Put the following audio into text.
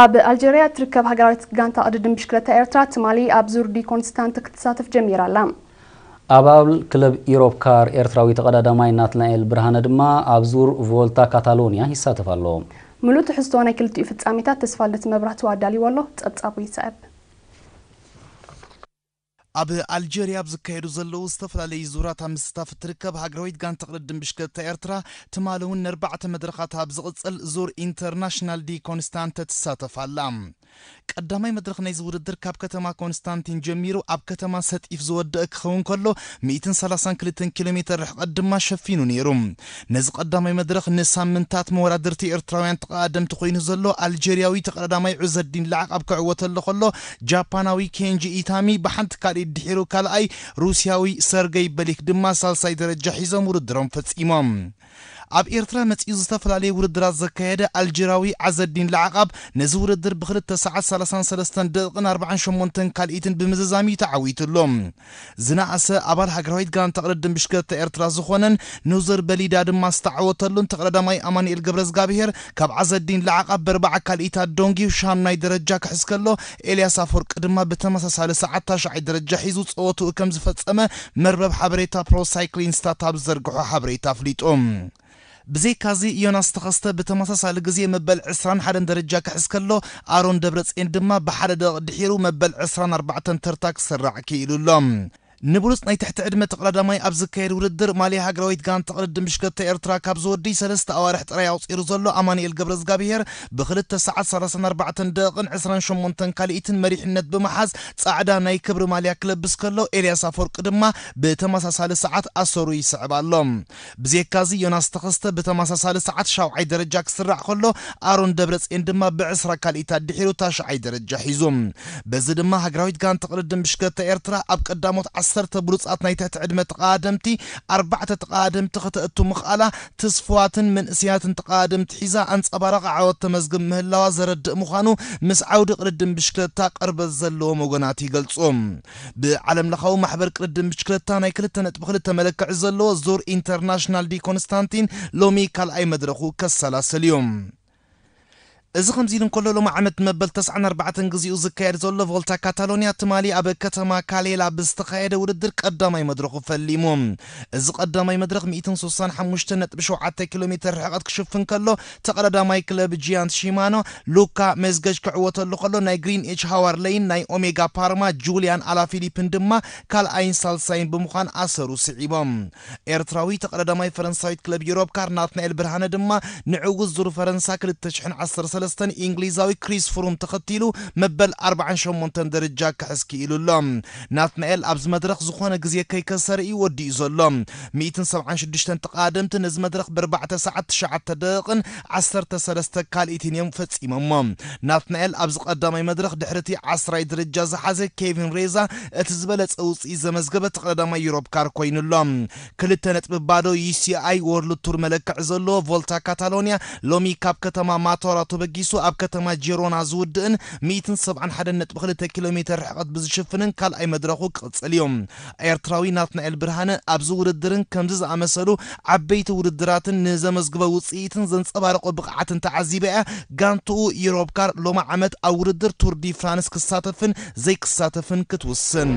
ኣብ ኣልጀርያ እትርከብ ሃገራዊት ጋንታ ቅድድም ብሽክለታ ኤርትራ ትማሊ ኣብ ዙር ኮንስታንት ክትሳተፍ ጀሚራ ኣላ ኣባል ክለብ ኢሮብ ካር ኤርትራዊ ተቀዳዳማይ ናትናኤል ብርሃነ ድማ ኣብ ዙር ቮልታ ካታሎንያ ይሳተፍ ኣሎ ሙሉእ ትሕዝቶ ናይ ክልቲኡ ፍጻሜታት ተስፋለት መብራህቱ ኣዳልይዎ ኣሎ ፀብጻቡ ይስዕብ ኣብ ኣልጀርያ ኣብ ዝካየዱ ዘለዉ ዝተፈላለዩ ዙራት ኣብ ምስታፍ እትርከብ ሃገራዊት ጋንታ ቅድድም ብሽክለታ ኤርትራ ትማል እውን ንኣርባዕተ መድረኻት ኣብ ዝቕፅል ዙር ኢንተርናሽናል ዲ ኮንስታንተ ትሳተፍ ኣላ ቀዳማይ መድረኽ ናይዚ ውድድር ካብ ከተማ ኮንስታንቲን ጀሚሩ ኣብ ከተማ ሰጢፍ ዝወድእ ክኸውን ከሎ 132 ኪሎ ሜትር ርሕቐት ድማ ሸፊኑ ነይሩ ነዚ ቀዳማይ መድረኽ ንሳምንታት መወዳድርቲ ኤርትራውያን ተቐዳደምቲ ኮይኑ ዘሎ ኣልጀርያዊ ተቐዳዳማይ ዑዘዲን ላዓቅ ኣብ ክዕወተሎ ከሎ ጃፓናዊ ኬንጂ ኢታሚ ብሓንቲ ካልእ ድሒሩ ካልኣይ ሩስያዊ ሰርገይ በሊክ ድማ ሳልሳይ ደረጃ ሒዞም ውድድሮም ፈጺሞም اب ايرترا مزيز استفل عليه وردراز زكايدة الجراوي عزدين لعقب نزور الدر بخل التسعة سلسان سلسان دلقن اربعان شمونتن قال ايتن بمززامي تعويت اللوم زنا اسا ابار هاقرويد قان تقردن بشكل تايرترا زخوانن نوزر بلي دادن ما استعوت اللون تقرد ماي اماني القبرز قابهير كاب عزدين لعقب بربع قال ايتا دونجي وشام ناي درجة كحسك اللو الياس افورك دما بتمسا سالسا عطا شعي درجة حيزو تصوتو اكم زفت اما مربب حبريتا برو سايكلين ستاتاب زرقو حبريتا فليتوم. ብዘይካዚ ዮናስ ተኸስተ ብተመሳሳሊ ግዜ መበል 21 ደረጃ ክሕዝ ከሎ ኣሮን ደብረፅኤን ድማ ብሓደ ደቂቕ ድሒሩ መበል 24 ተርታ ክስራዕ ክኢሉ ኣሎ ንብሉፅ ናይ ትሕቲ ዕድመ ተቐዳዳማይ ኣብ ዝካየድ ውድድር ማልያ ሃገራዊት ጋንታ ቅድድም ብሽክርታ ኤርትራ ካብ ዝወዲ ሰለስተ ኣዋርሕ ጥራይ ኣውፂሩ ዘሎ ኣማኒኤል ገብረ እግዚኣብሔር ብ2 ሰዓት 34 ደቂቕን 28 ካልኢትን መሪሕነት ብምሓዝ ጻዕዳ ናይ ክብሪ ማልያ ክለብስ ከሎ ኤልያስ ኣፈወርቂ ድማ ብተመሳሳሊ ሰዓት ኣሰሩ ይስዕብ ኣሎ ብዜካዚ ዮናስ ተኸስተ ብተመሳሳሊ ሰዓት ሻውዓይ ደረጃ ክስራዕ ከሎ ኣሮን ደብረፅኤን ድማ ብ20 ካልኢት ኣድሒሩ ታሸዓይ ደረጃ ሒዙ በዚ ድማ ሃገራዊት ጋንታ ቅድድም ብሽክርታ ኤርትራ ኣብ ቀዳሞት ዓሰርተ ብሉፃት ናይትሕቲ ዕድመ ተቃደምቲ ኣርባዕተ ተቃደምቲ ክትእቱ ምኽኣላ ተስፋዋትን መንእስያትን ተቃደምቲ ሒዛ ኣንፀባራቕ ዓወት ተመዝግብ ምህላዋ ዘረድእ ምዃኑ ምስ ዓውዲ ቅድድም ብሽክለታ ቀርበት ዘለዎም ወገናት ይገልጹ ብዓለም ለኻዊ ማሕበር ቅድድም ብሽክለታ ናይ 2.2 መለክዕ ዘለዎ ዞር ኢንተርናሽናል ዲ ኮንስታንቲን ሎሚ ካልኣይ መድረኹ ከሰላሰል እዩ እዚ ከምዚ ኢሉ እንከሎ ሎሚ ዓመት መበል 94 ግዜኡ ዝካየድ ዘሎ ቮልታ ካታሎንያ ትማሊ ኣብ ከተማ ካሌላ ብዝተኻየደ ውድድር ቀዳማይ መድረኹ ፈሊሙ እዚ ቀዳማይ መድረክ 165.7 ኪሎ ሜትር ርሕቐት ክሽፍን ከሎ ተቐዳዳማይ ክለብ ጂያንት ሺማኖ ሉካ መዝገጅ ክዕወተሉ ከሎ ናይ ግሪን ኤች ሃዋር ለይን ናይ ኦሜጋ ፓርማ ጁልያን ኣላፊሊፕን ድማ ካልኣይን ሳልሳይን ብምዃን ኣሰሩ ስዒቦም ኤርትራዊ ተቐዳዳማይ ፈረንሳዊት ክለብ ዩሮብ ካርናትናኤል ብርሃነ ድማ ንዕውዝ ዙር ፈረንሳ 2013 ሰለስተን እንግሊዛዊ ክሪስ ፍሩም ተኸቲሉ መበል 48 ደረጃ ክሕዝ ክኢሉ ኣሎ ናትናኤል ኣብዚ መድረኽ ዝኾነ ግዜ ከይከሰር እዩ ወዲኡ ዘሎ 176 ተቃደምቲ ነዚ መድረኽ ብ4 ሰዓት 9 ደቂቕን 13 ካልኢትን እዮም ፈፂሞሞ ናትናኤል ኣብዚ ቀዳማይ መድረኽ ድሕርቲ 10ራይ ደረጃ ዝሓዘ ኬቪን ሬዛ እቲ ዝበለፀ ውፅኢት ዘመዝገበ ተቐዳማይ ዩሮብ ካር ኮይኑሎ ክልተ ነጥቢ ባዶ ዩሲኣይ ወርልቱር መለክዕ ዘለዎ ቮልታ ካታሎንያ ሎሚ ካብ ከተማ ማቶራቶ ተበጊሱ ኣብ ከተማ ጄሮና ዝውድእን 171.2 ኪሎ ሜትር ርሕቐት ብዝሽፍንን ካልኣይ መድረኹ ክቕፅል እዮም ኤርትራዊ ናትናኤል ብርሃነ ኣብዚ ውድድርን ከምዚ ዝኣመሰሉ ዓበይቲ ውድድራትን ንዘመዝግበ ውፅኢትን ዘንፀባርቆ ብቕዓትን ተዓዚበ እያ ጋንትኡ ዩሮብ ካር ሎማ ዓመት ኣብ ውድድር ቱር ዲ ፍራንስ ክሳተፍን ዘይክሳተፍን ክትውስን